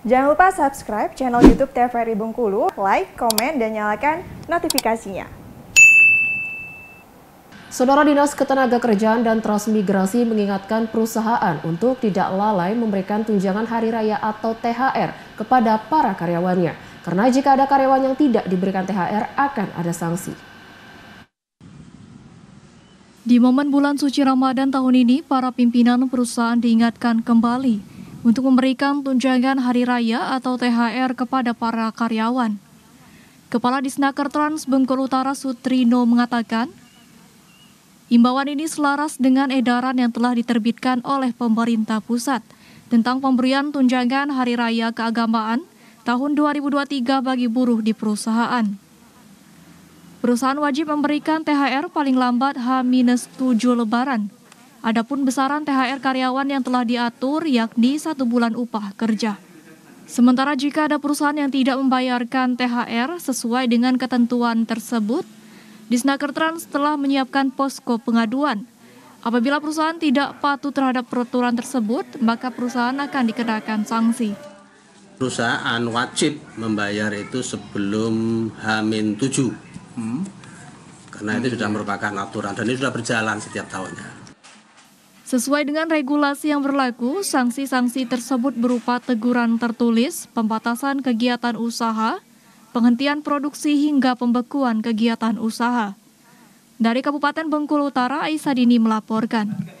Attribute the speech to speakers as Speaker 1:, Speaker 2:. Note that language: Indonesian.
Speaker 1: Jangan lupa subscribe channel YouTube TVRI Bengkulu, like, komen, dan nyalakan notifikasinya. Saudara Dinas Ketenagakerjaan dan Transmigrasi mengingatkan perusahaan untuk tidak lalai memberikan tunjangan hari raya atau THR kepada para karyawannya. Karena jika ada karyawan yang tidak diberikan THR akan ada sanksi.
Speaker 2: Di momen bulan suci Ramadan tahun ini, para pimpinan perusahaan diingatkan kembali untuk memberikan tunjangan hari raya atau THR kepada para karyawan. Kepala Disnaker Trans Bengkulu Utara Sutrino mengatakan, imbauan ini selaras dengan edaran yang telah diterbitkan oleh pemerintah pusat tentang pemberian tunjangan hari raya keagamaan tahun 2023 bagi buruh di perusahaan. Perusahaan wajib memberikan THR paling lambat H-7 Lebaran – Adapun besaran THR karyawan yang telah diatur yakni satu bulan upah kerja. Sementara jika ada perusahaan yang tidak membayarkan THR sesuai dengan ketentuan tersebut, Disnaker Trans telah menyiapkan posko pengaduan. Apabila perusahaan tidak patuh terhadap peraturan tersebut, maka perusahaan akan dikenakan sanksi.
Speaker 3: Perusahaan wajib membayar itu sebelum H-7. Hmm. Karena hmm. itu sudah merupakan aturan dan ini sudah berjalan setiap tahunnya.
Speaker 2: Sesuai dengan regulasi yang berlaku, sanksi-sanksi tersebut berupa teguran tertulis, pembatasan kegiatan usaha, penghentian produksi hingga pembekuan kegiatan usaha. Dari Kabupaten Bengkulu Utara, Aisyah Dini melaporkan.